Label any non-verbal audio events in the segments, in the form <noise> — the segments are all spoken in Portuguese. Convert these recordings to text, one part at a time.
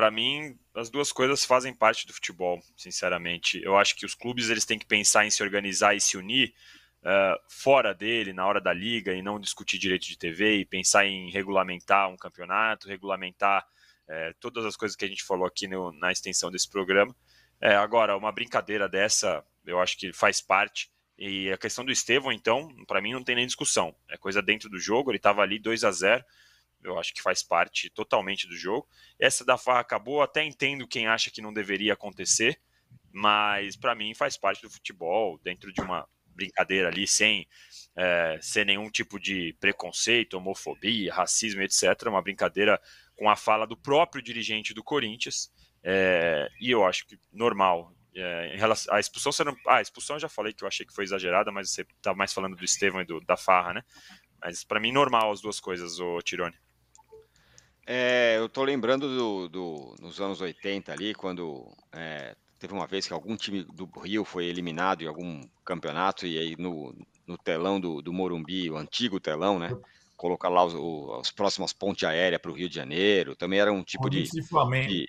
para mim, as duas coisas fazem parte do futebol, sinceramente. Eu acho que os clubes eles têm que pensar em se organizar e se unir uh, fora dele, na hora da liga, e não discutir direito de TV, e pensar em regulamentar um campeonato, regulamentar uh, todas as coisas que a gente falou aqui no, na extensão desse programa. Eh, agora, uma brincadeira dessa, eu acho que faz parte. E a questão do Estevão, então, para mim não tem nem discussão. É coisa dentro do jogo, ele estava ali 2 a 0 eu acho que faz parte totalmente do jogo. Essa da farra acabou, até entendo quem acha que não deveria acontecer, mas para mim faz parte do futebol, dentro de uma brincadeira ali, sem, é, nenhum tipo de preconceito, homofobia, racismo, etc. Uma brincadeira com a fala do próprio dirigente do Corinthians, é, e eu acho que normal. É, em relação, a expulsão, será... ah, a expulsão eu já falei que eu achei que foi exagerada, mas você tá mais falando do Estevão e do, da Farra, né? Mas para mim, normal as duas coisas, o Tirone. É, eu tô lembrando do, do, nos anos 80 ali, quando é, teve uma vez que algum time do Rio foi eliminado em algum campeonato, e aí no, no telão do, do Morumbi, o antigo telão, né? Colocar lá os, o, as próximas pontes aéreas para o Rio de Janeiro, também era um tipo Corinthians de. E Flamengo. De,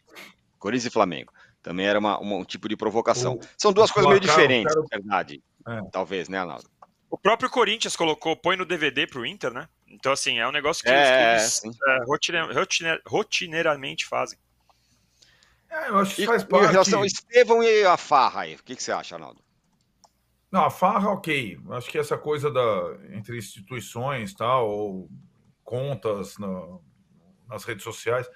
Corinthians e Flamengo. Também era uma, uma um tipo de provocação. O, São duas coisas meio diferentes, na quero... verdade. É. Talvez, né, Arnaldo? O próprio Corinthians colocou, põe no DVD pro Inter, né? Então, assim, é um negócio que é, eles, é, é, rotine, rotine, rotineiramente fazem. É, eu acho que e, faz parte. Em relação ao Estevão e a farra aí, o que, que você acha, Arnaldo? Não, a farra, ok. Acho que essa coisa da entre instituições, tal, ou contas na, nas redes sociais.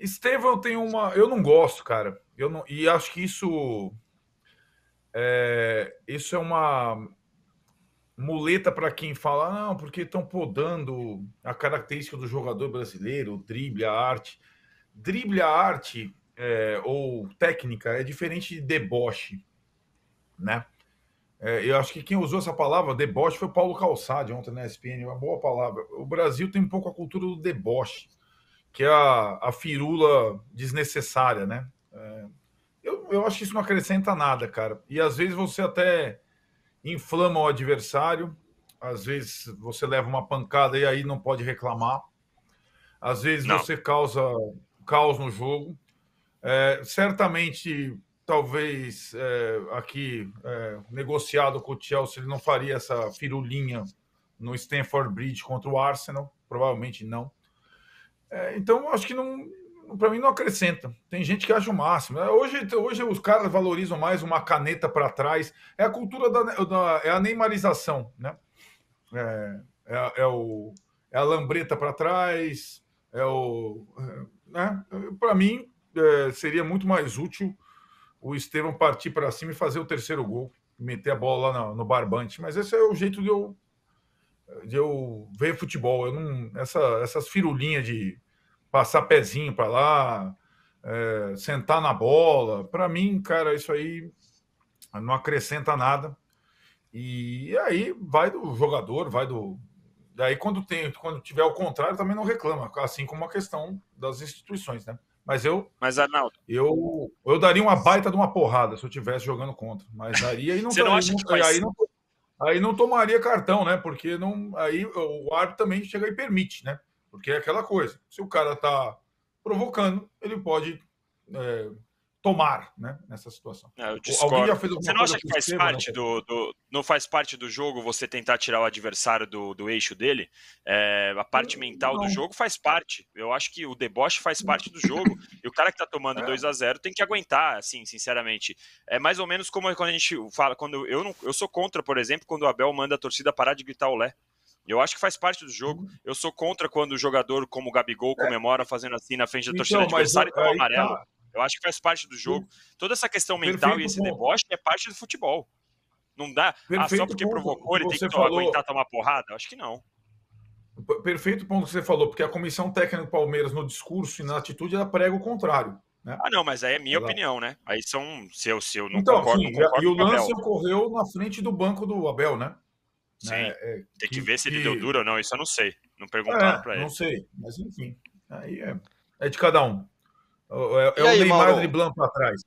Estevão tem uma. Eu não gosto, cara. Eu não, e acho que isso. É, isso é uma muleta para quem fala, ah, não, porque estão podando a característica do jogador brasileiro, o drible, a arte. Drible, a arte é, ou técnica é diferente de deboche, né? É, eu acho que quem usou essa palavra, deboche, foi o Paulo Calçade ontem na ESPN, uma boa palavra. O Brasil tem um pouco a cultura do deboche, que é a, a firula desnecessária, né? É, eu, eu acho que isso não acrescenta nada, cara. E às vezes você até inflama o adversário. Às vezes você leva uma pancada e aí não pode reclamar. Às vezes não. você causa caos no jogo. É, certamente, talvez é, aqui é, negociado com o Chelsea, ele não faria essa firulinha no Stanford Bridge contra o Arsenal. Provavelmente não. É, então, acho que não, para mim não acrescenta. Tem gente que acha o máximo. É, hoje, hoje os caras valorizam mais uma caneta para trás. É a cultura da, da, é a neymarização, né? É, é, é o é a lambreta para trás. É o é, né? Para mim é, seria muito mais útil o Estevam partir para cima e fazer o terceiro gol, meter a bola lá no, no barbante. Mas esse é o jeito de eu de eu ver futebol. Eu não essa, essas firulinhas de passar pezinho para lá, é, sentar na bola. Para mim, cara, isso aí não acrescenta nada. E aí vai do jogador, vai do. Daí quando tem, quando tiver o contrário, também não reclama, assim como a questão das instituições, né? Mas eu. Mas, Arnaldo. Eu, eu daria uma baita de uma porrada se eu estivesse jogando contra. Mas daria e não, Você não, acha não, que aí, aí, não, aí não tomaria cartão, né? Porque não, aí o árbitro também chega e permite, né? Porque é aquela coisa, se o cara está provocando, ele pode é, tomar né, nessa situação. É, eu Alguém já fez você não acha que faz sistema, parte do, do, não faz parte do jogo você tentar tirar o adversário do, do eixo dele? É, a parte eu, hum, mental não. do jogo faz parte. Eu acho que o deboche faz parte do jogo. <laughs> e o cara que tá tomando é. 2 a 0 tem que aguentar, assim, sinceramente. É mais ou menos como quando a gente fala, quando eu não, eu sou contra, por exemplo, quando o Abel manda a torcida parar de gritar o lé eu acho que faz parte do jogo. Uhum. Eu sou contra quando o jogador, como o Gabigol, comemora é. é fazendo assim na frente da então, torcida é, então, adversária e toma amarelo. Tá. Eu acho que faz parte do jogo. Toda essa questão mental Perfeito, e esse bom. deboche é parte do futebol. Não dá. Perfeito ah, só porque provocou, ele tem que falou... aguentar tomar porrada? Acho que não. Perfeito ponto que você falou, porque a comissão técnica do Palmeiras, no discurso e na atitude, ela prega o contrário. Né? Ah, não, mas aí é minha Exato. opinião, né? Aí são seu, seu, não então, concordo, sim, não concordo E o lance ocorreu na frente do banco do Abel, né? Sim. Né? É, tem que, que ver se ele que... deu duro ou não, isso eu não sei. Não é, perguntaram é, para ele. Não sei, mas enfim. Aí é, é de cada um. É, é o aí, Neymar de blanco para trás.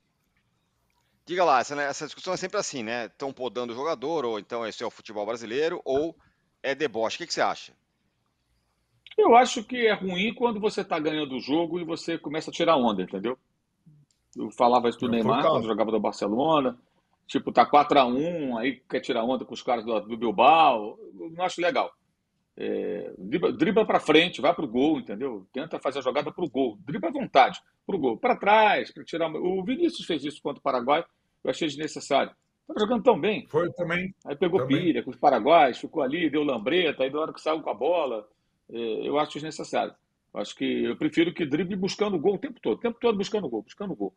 Diga lá, essa, né, essa, discussão é sempre assim, né? Estão podando o jogador, ou então esse é o futebol brasileiro, ou é deboche. O que, que você acha? Eu acho que é ruim quando você está ganhando o jogo e você começa a tirar onda, entendeu? Eu falava isso do Neymar, quando jogava do Barcelona, Tipo, tá 4x1, aí quer tirar onda com os caras do, do Bilbao. Não acho legal. É, dribla, dribla para frente, vai pro gol, entendeu? Tenta fazer a jogada pro gol. Dribla à vontade, pro gol. Para trás, pra tirar. O Vinícius fez isso contra o Paraguai, eu achei desnecessário. Tava jogando tão bem. Foi também. Aí pegou também. pilha com os paraguaios, ficou ali, deu lambreta, aí na hora que saiu com a bola, é, eu acho desnecessário. Acho que eu prefiro que drible buscando o gol o tempo todo, o tempo todo buscando o gol, buscando o gol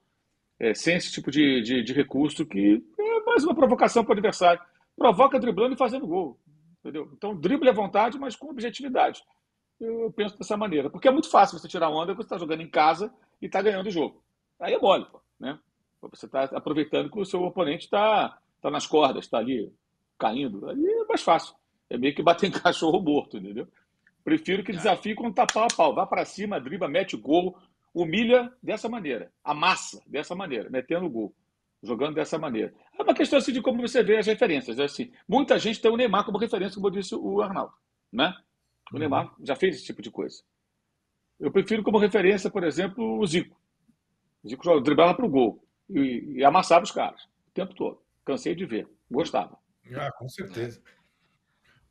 é, sem esse tipo de, de, de, recurso, que é mais uma provocação para o adversário. Provoca driblando e fazendo gol. Entendeu? Então, drible à vontade, mas com objetividade. Eu, eu penso dessa maneira. Porque é muito fácil você tirar onda quando você está jogando em casa e está ganhando o jogo. Aí é mole, pô, né? Você está aproveitando que o seu oponente está tá nas cordas, está ali caindo. Aí é mais fácil. É meio que bater em <laughs> cachorro morto, entendeu? Prefiro que é. desafie quando está pau a pau. Vá para cima, driba, mete o gol, humilha dessa maneira, amassa dessa maneira, metendo o gol, jogando dessa maneira. É uma questão assim de como você vê as referências. É assim, muita gente tem o Neymar como referência, como disse o Arnaldo. Né? O uhum. Neymar já fez esse tipo de coisa. Eu prefiro como referência, por exemplo, o Zico. O Zico jogava, driblava para o gol e, e, amassava os caras o tempo todo. Cansei de ver, gostava. Ah, com certeza.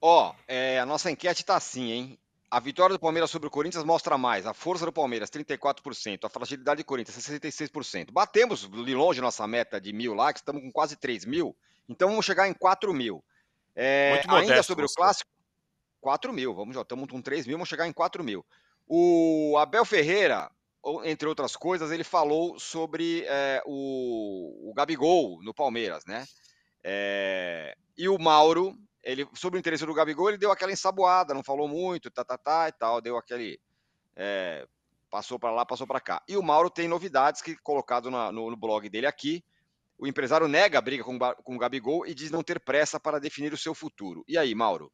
Ó, oh, é, a nossa enquete está assim, hein? A vitória do Palmeiras sobre o Corinthians mostra mais. A força do Palmeiras, 34%. A fragilidade do Corinthians, 66%. Batemos de longe nossa meta de mil likes, estamos com quase 3 mil. Então vamos chegar em 4 mil. É, Muito modesto, ainda sobre o clássico, 4 mil. Vamos já, estamos com 3 mil, vamos chegar em 4 mil. O Abel Ferreira, entre outras coisas, ele falou sobre é, o, o Gabigol no Palmeiras, né? É, e o Mauro ele, sobre o interesse do Gabigol, ele deu aquela ensaboada, não falou muito, tá, tá, tá e tal, deu aquele. É, passou para lá, passou para cá. E o Mauro tem novidades que colocado na, no, no, blog dele aqui. O empresário nega a briga com, com o Gabigol e diz não ter pressa para definir o seu futuro. E aí, Mauro?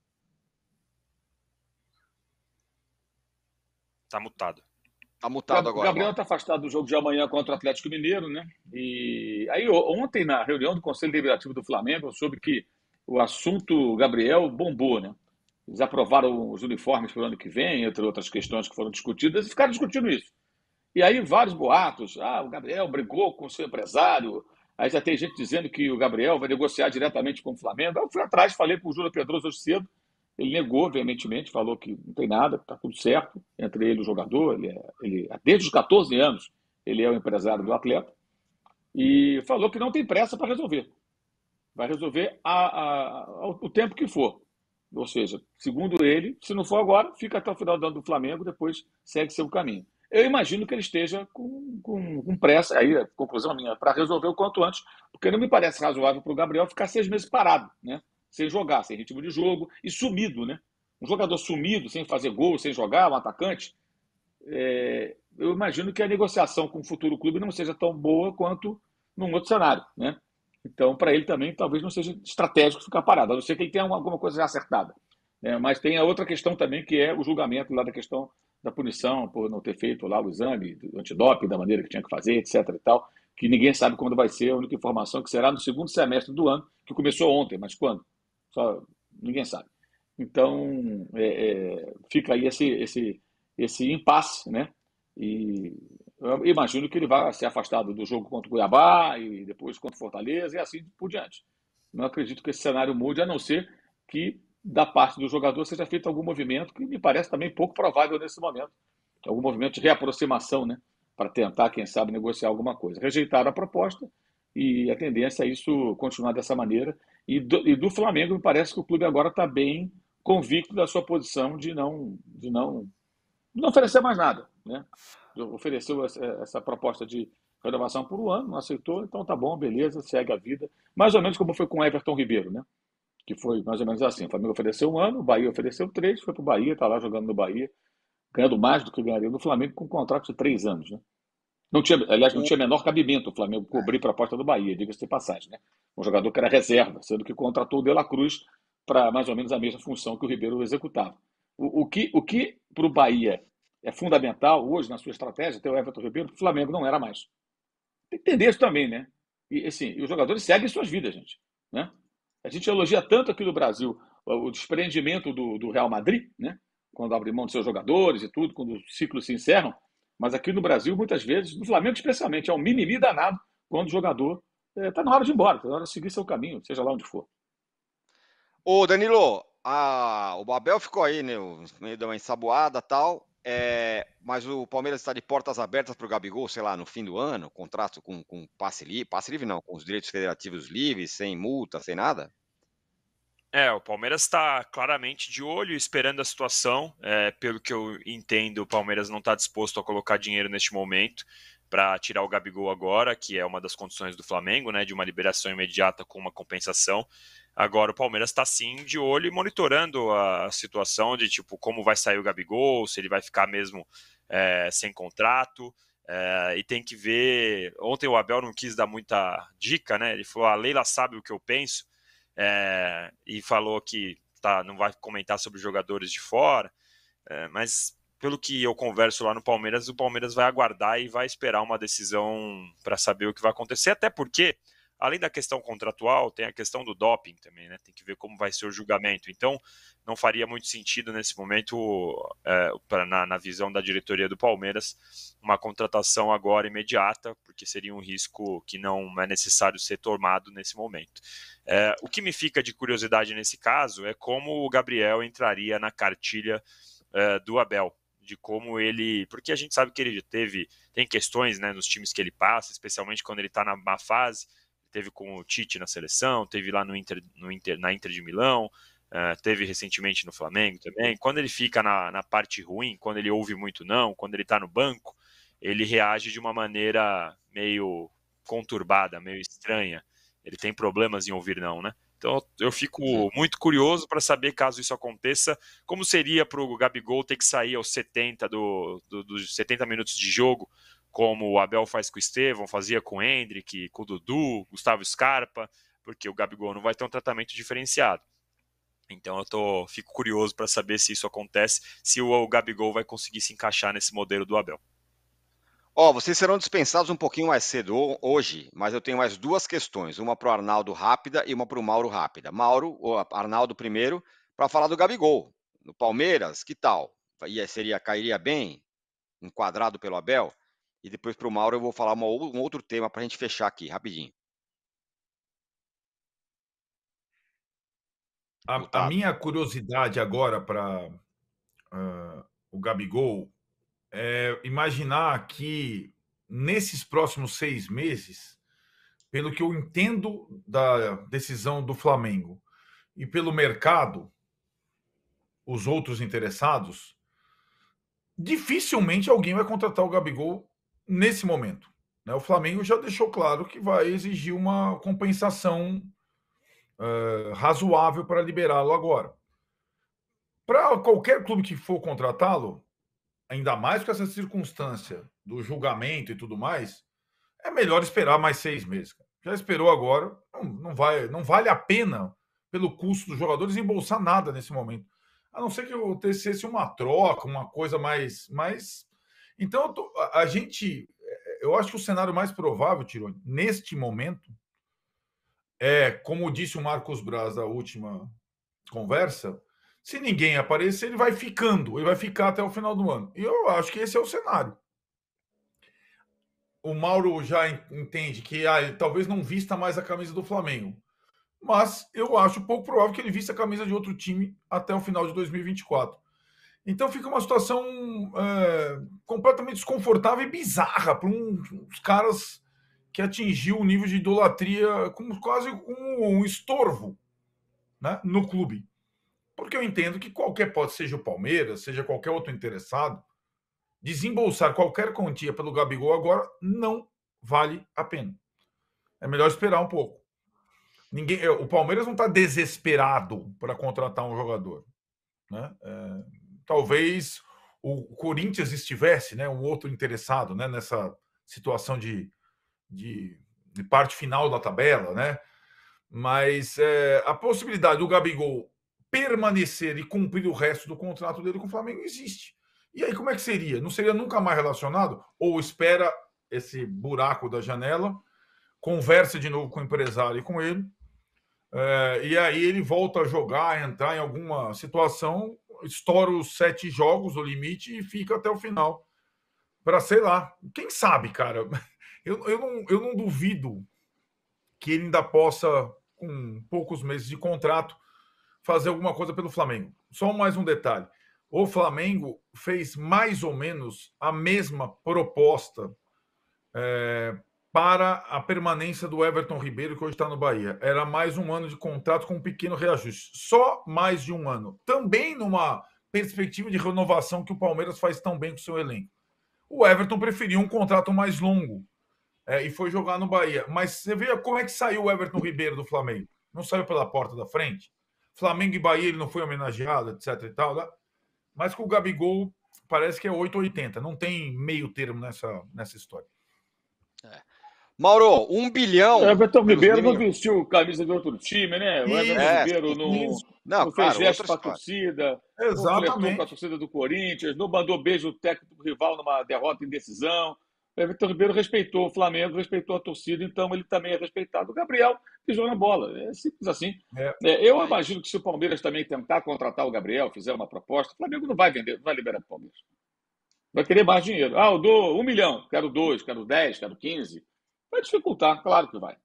Tá mutado. Tá mutado agora. O Gabriel está afastado do jogo de amanhã contra o Atlético Mineiro, né? E aí, ontem, na reunião do Conselho Deliberativo do Flamengo, eu soube que o assunto Gabriel bombou, né? Eles aprovaram os uniformes para o ano que vem, entre outras questões que foram discutidas, e ficaram discutindo isso. E aí vários boatos. Ah, o Gabriel brigou com o seu empresário. Aí já tem gente dizendo que o Gabriel vai negociar diretamente com o Flamengo. Eu fui atrás, falei com o Júlio Pedroso hoje cedo. Ele negou veementemente, falou que não tem nada, está tudo certo. Entre ele o jogador, ele, é, ele desde os 14 anos ele é o empresário do atleta. E falou que não tem pressa para resolver. Vai resolver a, a, o tempo que for. Ou seja, segundo ele, se não for agora, fica até o final do ano do Flamengo, depois segue seu caminho. Eu imagino que ele esteja com, com, com pressa, aí a é conclusão minha, para resolver o quanto antes, porque não me parece razoável para o Gabriel ficar seis meses parado, né? Sem jogar, sem ritmo de jogo e sumido, né? Um jogador sumido, sem fazer gol, sem jogar, um atacante. É, eu imagino que a negociação com o futuro clube não seja tão boa quanto num outro cenário, né? Então, para ele também, talvez não seja estratégico ficar parado, a não ser que ele tenha alguma coisa já acertada. É, mas tem a outra questão também, que é o julgamento lá da questão da punição por não ter feito lá o exame antidope da maneira que tinha que fazer, etc. e tal, que ninguém sabe quando vai ser, a única informação que será no segundo semestre do ano, que começou ontem, mas quando? Só ninguém sabe. Então, é, é, fica aí esse, esse, esse impasse, né? E eu imagino que ele vá ser afastado do jogo contra o Cuiabá e depois contra o Fortaleza e assim por diante. Não acredito que esse cenário mude, a não ser que da parte do jogador seja feito algum movimento que me parece também pouco provável nesse momento. Algum movimento de reaproximação, né? Para tentar, quem sabe, negociar alguma coisa. Rejeitaram a proposta e a tendência é isso continuar dessa maneira. E do, e do Flamengo, me parece que o clube agora está bem convicto da sua posição de não, de não, não oferecer mais nada né? ofereceu essa proposta de renovação por um ano, não aceitou, então tá bom, beleza, segue a vida. Mais ou menos como foi com Everton Ribeiro, né? Que foi mais ou menos assim: o Flamengo ofereceu um ano, o Bahia ofereceu três, foi pro Bahia, tá lá jogando no Bahia, ganhando mais do que ganharia no Flamengo com um contrato de três anos, né? Não tinha, aliás, não é. tinha menor cabimento o Flamengo cobrir a proposta do Bahia, diga-se de passagem, né? Um jogador que era reserva, sendo que contratou o De La Cruz para mais ou menos a mesma função que o Ribeiro executava. O, o que, o que para o Bahia é fundamental hoje na sua estratégia ter o Everton Ribeiro, que o Flamengo não era mais. Tem que entender isso também, né? E assim, os jogadores seguem suas vidas, gente. Né? A gente elogia tanto aqui no Brasil o desprendimento do, do Real Madrid, né? quando abre mão de seus jogadores e tudo, quando os ciclos se encerram. Mas aqui no Brasil, muitas vezes, no Flamengo especialmente, é um mimimi danado quando o jogador está eh, é, na hora de ir embora, está na hora de seguir seu caminho, seja lá onde for. Ô, Danilo, a, o Babel ficou aí, né? Meio de uma ensaboada tal. É, mas o Palmeiras está de portas abertas para o Gabigol, sei lá, no fim do ano, contrato com, com passe livre, passe livre não, com os direitos federativos livres, sem multa, sem nada? É, o Palmeiras está claramente de olho, esperando a situação. É, pelo que eu entendo, o Palmeiras não está disposto a colocar dinheiro neste momento para tirar o Gabigol agora, que é uma das condições do Flamengo, né, de uma liberação imediata com uma compensação. Agora o Palmeiras está sim de olho e monitorando a situação de tipo como vai sair o Gabigol, se ele vai ficar mesmo é, sem contrato. É, e tem que ver. Ontem o Abel não quis dar muita dica, né? Ele falou: a ah, Leila sabe o que eu penso, é, e falou que tá, não vai comentar sobre jogadores de fora, é, mas pelo que eu converso lá no Palmeiras, o Palmeiras vai aguardar e vai esperar uma decisão para saber o que vai acontecer, até porque, além da questão contratual, tem a questão do doping também, né? Tem que ver como vai ser o julgamento. Então, não faria muito sentido nesse momento, é, pra, na, na visão da diretoria do Palmeiras, uma contratação agora imediata, porque seria um risco que não é necessário ser tomado nesse momento. É, o que me fica de curiosidade nesse caso é como o Gabriel entraria na cartilha é, do Abel de como ele. Porque a gente sabe que ele teve. Tem questões né, nos times que ele passa, especialmente quando ele está na má fase. Teve com o Tite na seleção, teve lá no Inter, no Inter, na Inter de Milão, uh, teve recentemente no Flamengo também. Quando ele fica na, na parte ruim, quando ele ouve muito não, quando ele está no banco, ele reage de uma maneira meio conturbada, meio estranha. Ele tem problemas em ouvir não, né? Então eu fico uhum. muito curioso para saber, caso isso aconteça, como seria para o Gabigol ter que sair aos 70 do, do, dos 70 minutos de jogo, como o Abel faz com o Estevão, fazia com o Hendrick, com o Dudu, Gustavo Scarpa, porque o Gabigol não vai ter um tratamento diferenciado. Então eu tô, fico curioso para saber se isso acontece, se o, o Gabigol vai conseguir se encaixar nesse modelo do Abel. Ó, oh, vocês serão dispensados um pouquinho mais cedo hoje, mas eu tenho mais duas questões, uma para o Arnaldo rápida e uma para o Mauro rápida. Mauro, ou Arnaldo primeiro, para falar do Gabigol, no Palmeiras, que tal? Ia, seria, cairia bem, enquadrado pelo Abel? E depois para o Mauro eu vou falar uma, um outro tema para a gente fechar aqui, rapidinho. A, a minha curiosidade agora para uh, ah, o Gabigol é, imaginar que nesses próximos seis meses, pelo que eu entendo da decisão do Flamengo e pelo mercado, os outros interessados, dificilmente alguém vai contratar o Gabigol nesse momento. Né? O Flamengo já deixou claro que vai exigir uma compensação uh, razoável para liberá-lo agora. Para qualquer clube que for contratá-lo, ainda mais com essa circunstância do julgamento e tudo mais, é melhor esperar mais seis meses. Já esperou agora, não, não, vai, não vale a pena pelo custo dos jogadores embolsar nada nesse momento. A não ser que acontecesse uma troca, uma coisa mais. mais... Então, tô, a, a, gente. É, eu acho que o cenário mais provável, Tirone, neste momento, é, como disse o Marcos Braz da última conversa, se ninguém aparecer, ele vai ficando, ele vai ficar até o final do ano. E eu acho que esse é o cenário. O Mauro já entende que ah, ele talvez não vista mais a camisa do Flamengo. Mas eu acho pouco provável que ele vista a camisa de outro time até o final de 2024. Então fica uma situação é, completamente desconfortável e bizarra para um, uns caras que atingiu um nível de idolatria como quase um, um estorvo né, no clube porque eu entendo que qualquer pode, seja o Palmeiras, seja qualquer outro interessado, desembolsar qualquer quantia pelo Gabigol agora não vale a pena. É melhor esperar um pouco. Ninguém, é, o Palmeiras não está desesperado para contratar um jogador, né? É, talvez o Corinthians estivesse, né, um outro interessado, né, nessa situação de, de, de parte final da tabela, né? Mas é, a possibilidade do Gabigol permanecer e cumprir o resto do contrato dele com o Flamengo existe. E aí, como é que seria? Não seria nunca mais relacionado? Ou espera esse buraco da janela, conversa de novo com o empresário e com ele, é, e aí ele volta a jogar, entrar em alguma situação, estoura os sete jogos, o limite, e fica até o final. Para sei lá, quem sabe, cara. <laughs> Eu, eu, não, eu não duvido que ele ainda possa, com poucos meses de contrato, fazer alguma coisa pelo Flamengo. Só mais um detalhe. O Flamengo fez mais ou menos a mesma proposta é, para a permanência do Everton Ribeiro, que hoje está no Bahia. Era mais um ano de contrato com um pequeno reajuste. Só mais de um ano. Também numa perspectiva de renovação que o Palmeiras faz tão bem com o seu elenco. O Everton preferiu um contrato mais longo é, e foi jogar no Bahia. Mas você vê como é que saiu o Everton Ribeiro do Flamengo. Não saiu pela porta da frente. Flamengo e Bahia ele não foi homenageado, etc e tal, né? mas com o Gabigol parece que é 880, não tem meio termo nessa, nessa história. É. Mauro, um bilhão. O Everton Ribeiro não vestiu camisa de outro time, né? O Everton é, Ribeiro não, não, não fez gesto para a torcida. Exatamente. Não com a torcida do Corinthians, não mandou beijo técnico do rival numa derrota em decisão. O é, Everton Ribeiro respeitou o Flamengo, respeitou a torcida, então ele também é respeitado. O Gabriel que joga na bola. É simples assim. É. É, eu imagino que se o Palmeiras também tentar contratar o Gabriel, fizer uma proposta, o Flamengo não vai vender, não vai liberar o Palmeiras. Vai querer mais dinheiro. Ah, eu dou um milhão, quero dois, quero dez, quero quinze. Vai dificultar, claro que vai.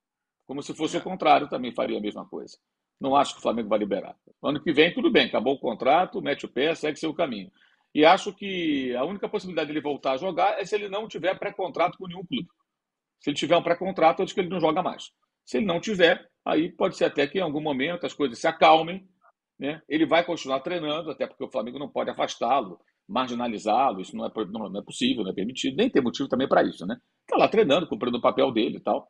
Como se fosse o é. contrário, também faria a mesma coisa. Não acho que o Flamengo vai liberar. Ano que vem, tudo bem, acabou o contrato, mete o pé, segue seu caminho. E acho que a única possibilidade dele voltar a jogar é se ele não tiver pré-contrato com nenhum clube. Se ele tiver um pré-contrato, eu acho que ele não joga mais. Se ele não tiver, aí pode ser até que em algum momento as coisas se acalmem, né? Ele vai continuar treinando, até porque o Flamengo não pode afastá-lo, marginalizá-lo, isso não é, não é possível, não é permitido, nem tem motivo também para isso, né? Está lá treinando, cumprindo o papel dele e tal.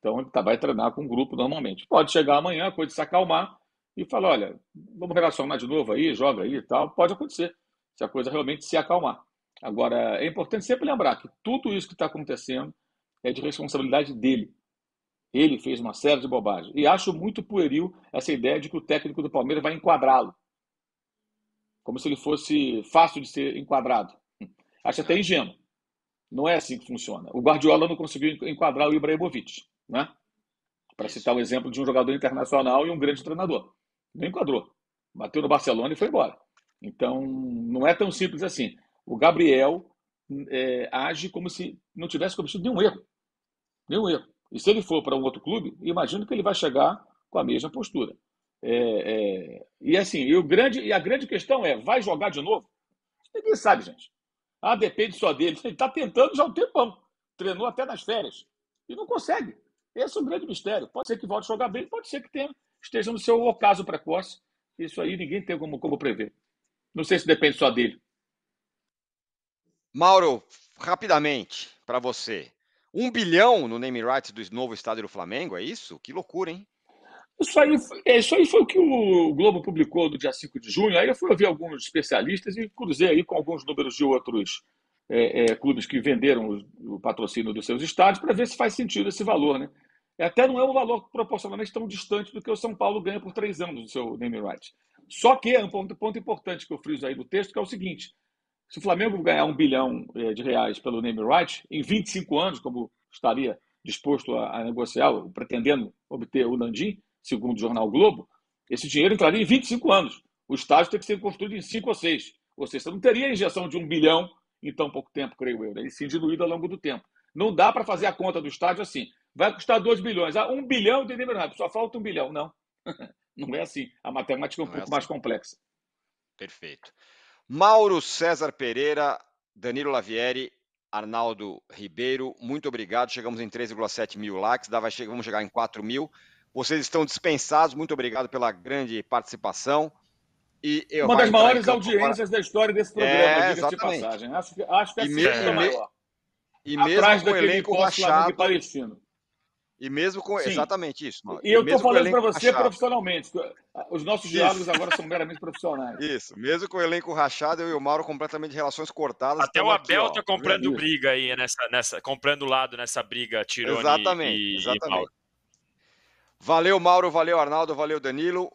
Então ele tá, vai treinar com o grupo normalmente. Pode chegar amanhã, a coisa se acalmar e falar: olha, vamos relacionar de novo aí, joga aí e tal. Pode acontecer se a coisa realmente se acalmar. Agora, é importante sempre lembrar que tudo isso que está acontecendo é de responsabilidade dele. Ele fez uma série de bobagens. E acho muito pueril essa ideia de que o técnico do Palmeiras vai enquadrá-lo. Como se ele fosse fácil de ser enquadrado. Acho até ingênuo. Não é assim que funciona. O Guardiola não conseguiu enquadrar o Ibrahimovic, né? Para citar o um exemplo de um jogador internacional e um grande treinador. Não enquadrou. Bateu no Barcelona e foi embora. Então, não é tão simples assim. O Gabriel é, age como se não tivesse cometido nenhum erro. Nenhum erro. E se ele for para um outro clube, imagino que ele vai chegar com a mesma postura. É, é, e assim, e, o grande, e a grande questão é: vai jogar de novo? Ninguém sabe, gente. Ah, depende só dele. Ele está tentando já um tempão. Treinou até nas férias. E não consegue. Esse é o grande mistério. Pode ser que volte a jogar bem, pode ser que tenha, esteja no seu ocaso precoce. Isso aí ninguém tem como, como prever. Não sei se depende só dele. Mauro, rapidamente, para você. Um bilhão no name rights do novo estádio do Flamengo, é isso? Que loucura, hein? Isso aí, é, isso aí foi o que o Globo publicou no dia 5 de junho. Aí eu fui ouvir alguns especialistas e cruzei aí com alguns números de outros é, é, clubes que venderam o, patrocínio dos seus estádios para ver se faz sentido esse valor, né? É, até não é um valor proporcionalmente tão distante do que o São Paulo ganha por três anos do seu name right. Só que é um ponto, ponto importante que eu friso aí do texto, que é o seguinte: se o Flamengo ganhar um bilhão eh, de reais pelo name right, em 25 anos, como estaria disposto a, a negociar, pretendendo obter o Landim, segundo o jornal Globo, esse dinheiro entraria em 25 anos. O estádio tem que ser construído em 5 ou 6. Ou seja, você não teria a injeção de um bilhão em tão pouco tempo, creio eu. Né? Ele se diluído ao longo do tempo. Não dá para fazer a conta do estádio assim. Vai custar 2 bilhões. Ah, 1 um bilhão de name right, só falta 1 um bilhão. Não. <laughs> Não é assim. A matemática é um não é pouco é assim. mais complexa. Perfeito. Mauro César Pereira, Danilo Lavieri, Arnaldo Ribeiro, muito obrigado. Chegamos em 3,7 mil likes, dá, vai, vamos chegar em 4 mil. Vocês estão dispensados, muito obrigado pela grande participação. E eu Uma das maiores audiências para... da história desse programa, é, diga-se de passagem. Acho que, acho que é e mesmo, a maior. E mesmo Atrás com o elenco rachado. Palestino. E mesmo com. Sim. Exatamente isso. Mano. E, eu estou falando para você rachado. profissionalmente. Ah, os nossos diálogos agora são meramente profissionais. Isso. Mesmo com o elenco rachado, eu e o Mauro completamente de relações cortadas. Até o Abel está comprando isso. briga aí, nessa, nessa, comprando lado nessa briga, Tirone exatamente, e, exatamente. E Mauro. Valeu, Mauro. Valeu, Arnaldo. Valeu, Danilo.